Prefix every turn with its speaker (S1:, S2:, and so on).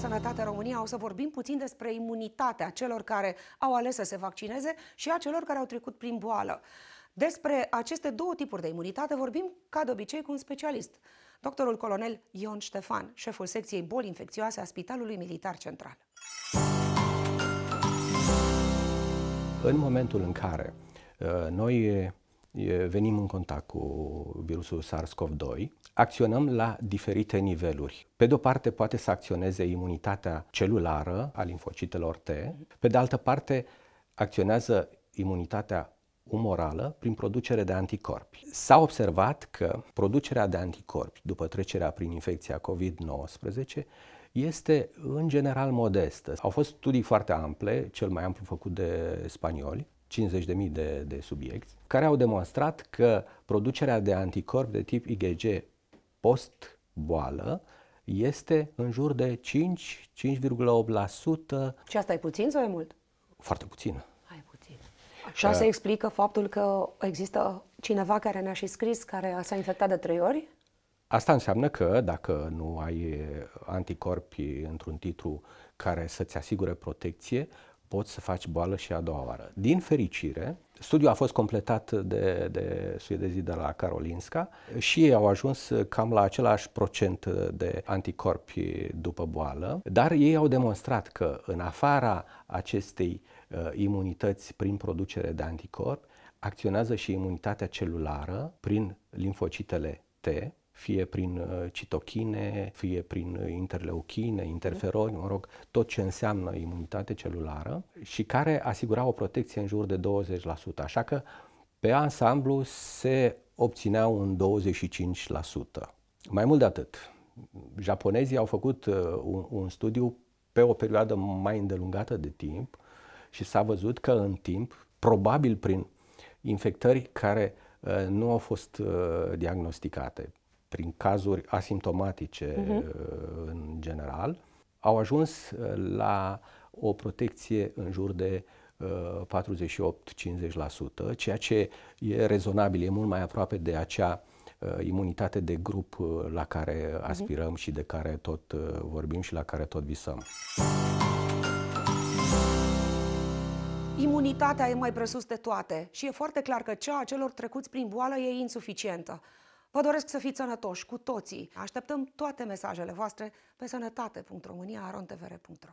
S1: Sănătate România o să vorbim puțin despre imunitatea celor care au ales să se vaccineze și a celor care au trecut prin boală. Despre aceste două tipuri de imunitate vorbim, ca de obicei, cu un specialist, doctorul colonel Ion Ștefan, șeful secției boli infecțioase a Spitalului Militar Central.
S2: În momentul în care uh, noi venim în contact cu virusul SARS-CoV-2, acționăm la diferite niveluri. Pe de o parte poate să acționeze imunitatea celulară a linfocitelor T, pe de altă parte acționează imunitatea umorală prin producere de anticorpi. S-a observat că producerea de anticorpi după trecerea prin infecția COVID-19 este în general modestă. Au fost studii foarte ample, cel mai amplu făcut de spanioli, 50.000 de, de subiecti, care au demonstrat că producerea de anticorpi de tip IgG post-boală este în jur de 5, 5,8%.
S1: Și asta e puțin sau e mult?
S2: Foarte puțin. Ai puțin.
S1: Și asta uh, explică faptul că există cineva care ne-a și scris care s-a infectat de trei ori?
S2: Asta înseamnă că dacă nu ai anticorpi într-un titlu care să-ți asigure protecție, poți să faci boală și a doua oară. Din fericire, studiul a fost completat de, de suedezii de la Karolinska și ei au ajuns cam la același procent de anticorpi după boală, dar ei au demonstrat că în afara acestei uh, imunități prin producere de anticorpi, acționează și imunitatea celulară prin limfocitele T, fie prin uh, citochine, fie prin uh, interleuchine, interferoni, mă rog, tot ce înseamnă imunitate celulară și care asigura o protecție în jur de 20%. Așa că pe ansamblu se obținea un 25%. Mai mult de atât, japonezii au făcut uh, un, un studiu pe o perioadă mai îndelungată de timp și s-a văzut că în timp, probabil prin infectări care nu au fost diagnosticate, prin cazuri asimptomatice uh-huh. în general, au ajuns uh, la o protecție în jur de 48-50%, uh, ceea ce e rezonabil, e mult mai aproape de acea uh, imunitate de grup la care mhm. aspirăm și de care tot vorbim și la care tot visăm.
S1: Imunitatea e mai presus de toate și e foarte clar că cea a celor trecuți prin boală e insuficientă. Vă doresc să fiți sănătoși cu toții. Așteptăm toate mesajele voastre pe sănătate.românia.arontvr.ro